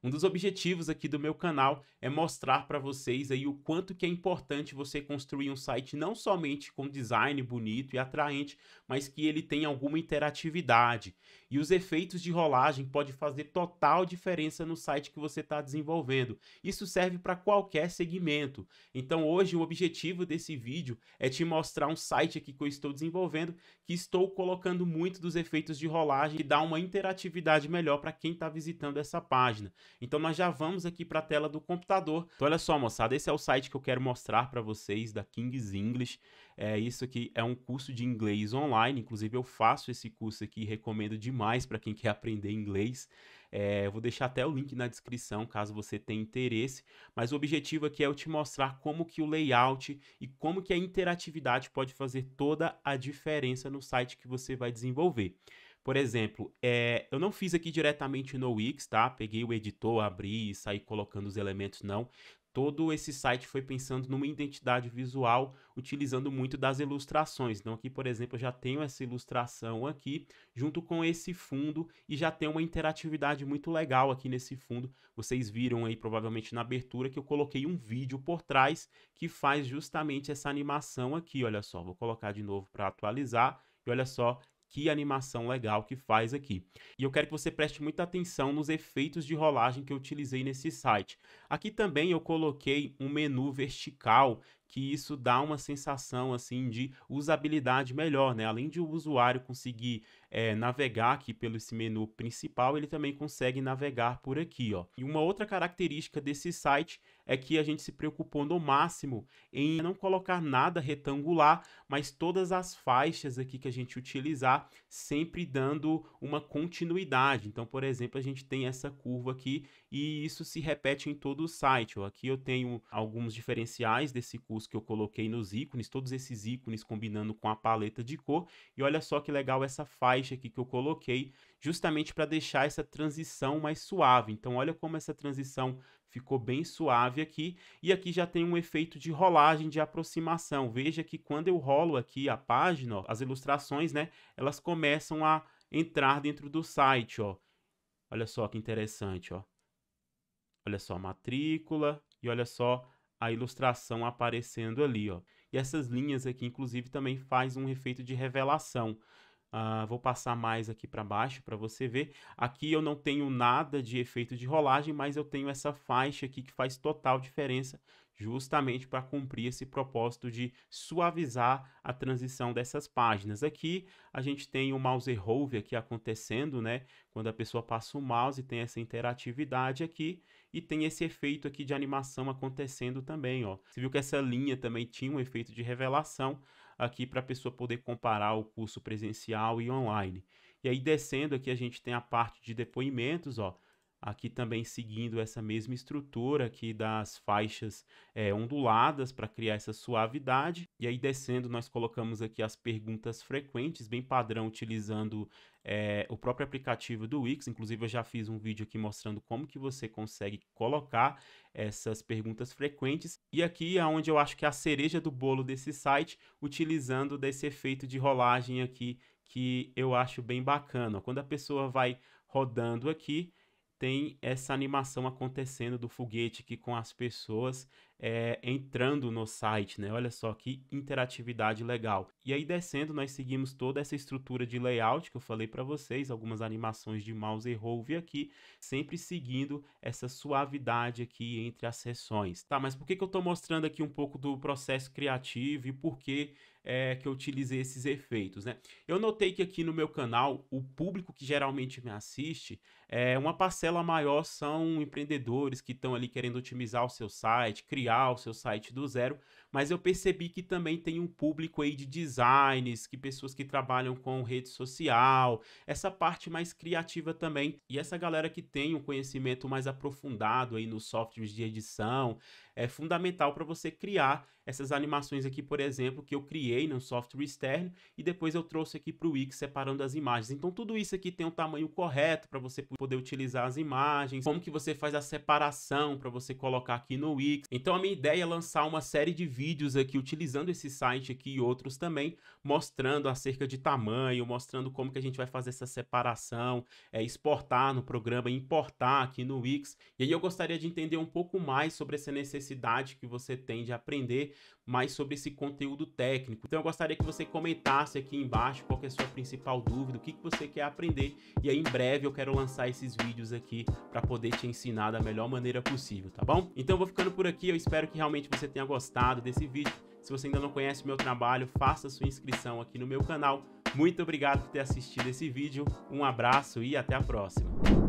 Um dos objetivos aqui do meu canal é mostrar para vocês aí o quanto que é importante você construir um site não somente com design bonito e atraente, mas que ele tenha alguma interatividade. E os efeitos de rolagem pode fazer total diferença no site que você está desenvolvendo. Isso serve para qualquer segmento. Então hoje o objetivo desse vídeo é te mostrar um site aqui que eu estou desenvolvendo, que estou colocando muito dos efeitos de rolagem e dá uma interatividade melhor para quem está visitando essa página. Então nós já vamos aqui para a tela do computador. Então olha só, moçada, esse é o site que eu quero mostrar para vocês da King's English. É, isso aqui é um curso de inglês online, inclusive eu faço esse curso aqui, recomendo demais para quem quer aprender inglês. É, vou deixar até o link na descrição caso você tenha interesse, mas o objetivo aqui é eu te mostrar como que o layout e como que a interatividade pode fazer toda a diferença no site que você vai desenvolver. Por exemplo, é, eu não fiz aqui diretamente no Wix, tá? Peguei o editor, abri e saí colocando os elementos, não. Todo esse site foi pensando numa identidade visual, utilizando muito das ilustrações. Então aqui, por exemplo, eu já tenho essa ilustração aqui, junto com esse fundo, e já tem uma interatividade muito legal aqui nesse fundo. Vocês viram aí, provavelmente, na abertura, que eu coloquei um vídeo por trás que faz justamente essa animação aqui, olha só. Vou colocar de novo para atualizar, e olha só que animação legal que faz aqui. E eu quero que você preste muita atenção nos efeitos de rolagem que eu utilizei nesse site. Aqui também eu coloquei um menu vertical que isso dá uma sensação assim de usabilidade melhor, né? Além de o usuário conseguir é, navegar aqui pelo esse menu principal, ele também consegue navegar por aqui, ó. E uma outra característica desse site é que a gente se preocupou no máximo em não colocar nada retangular, mas todas as faixas aqui que a gente utilizar sempre dando uma continuidade. Então, por exemplo, a gente tem essa curva aqui e isso se repete em todo o site. Ó. Aqui eu tenho alguns diferenciais desse curso que eu coloquei nos ícones, todos esses ícones combinando com a paleta de cor. E olha só que legal essa faixa aqui que eu coloquei, justamente para deixar essa transição mais suave. Então olha como essa transição ficou bem suave aqui. E aqui já tem um efeito de rolagem, de aproximação. Veja que quando eu rolo aqui a página, ó, as ilustrações, né, elas começam a entrar dentro do site, ó. Olha só que interessante, ó. Olha só, matrícula e olha só a ilustração aparecendo ali, ó. E essas linhas aqui, inclusive, também faz um efeito de revelação. Uh, vou passar mais aqui para baixo para você ver. Aqui eu não tenho nada de efeito de rolagem, mas eu tenho essa faixa aqui que faz total diferença justamente para cumprir esse propósito de suavizar a transição dessas páginas. Aqui a gente tem o mouse hover aqui acontecendo, né? Quando a pessoa passa o mouse e tem essa interatividade aqui e tem esse efeito aqui de animação acontecendo também, ó. Você viu que essa linha também tinha um efeito de revelação aqui para a pessoa poder comparar o curso presencial e online. E aí descendo aqui a gente tem a parte de depoimentos, ó aqui também seguindo essa mesma estrutura aqui das faixas é, onduladas para criar essa suavidade. E aí descendo nós colocamos aqui as perguntas frequentes, bem padrão, utilizando é, o próprio aplicativo do Wix. Inclusive eu já fiz um vídeo aqui mostrando como que você consegue colocar essas perguntas frequentes. E aqui é onde eu acho que é a cereja do bolo desse site, utilizando desse efeito de rolagem aqui que eu acho bem bacana. Quando a pessoa vai rodando aqui, tem essa animação acontecendo do foguete que com as pessoas é, entrando no site, né? Olha só que interatividade legal. E aí descendo nós seguimos toda essa estrutura de layout que eu falei para vocês, algumas animações de mouse e hover aqui, sempre seguindo essa suavidade aqui entre as seções. Tá, mas por que, que eu estou mostrando aqui um pouco do processo criativo e por que é, que eu utilizei esses efeitos, né? Eu notei que aqui no meu canal, o público que geralmente me assiste, é, uma parcela maior são empreendedores que estão ali querendo otimizar o seu site, criar criar o seu site do zero, mas eu percebi que também tem um público aí de designers, que pessoas que trabalham com rede social, essa parte mais criativa também. E essa galera que tem um conhecimento mais aprofundado aí nos softwares de edição, é fundamental para você criar essas animações aqui, por exemplo, que eu criei num software externo e depois eu trouxe aqui para o Wix separando as imagens. Então tudo isso aqui tem o um tamanho correto para você poder utilizar as imagens, como que você faz a separação para você colocar aqui no Wix. Então a minha ideia é lançar uma série de vídeos aqui utilizando esse site aqui e outros também, mostrando acerca de tamanho, mostrando como que a gente vai fazer essa separação, é, exportar no programa, importar aqui no Wix. E aí eu gostaria de entender um pouco mais sobre essa necessidade que você tem de aprender mais sobre esse conteúdo técnico. Então eu gostaria que você comentasse aqui embaixo qual é a sua principal dúvida, o que, que você quer aprender e aí em breve eu quero lançar esses vídeos aqui para poder te ensinar da melhor maneira possível, tá bom? Então eu vou ficando por aqui, eu espero que realmente você tenha gostado desse vídeo. Se você ainda não conhece meu trabalho, faça sua inscrição aqui no meu canal. Muito obrigado por ter assistido esse vídeo, um abraço e até a próxima!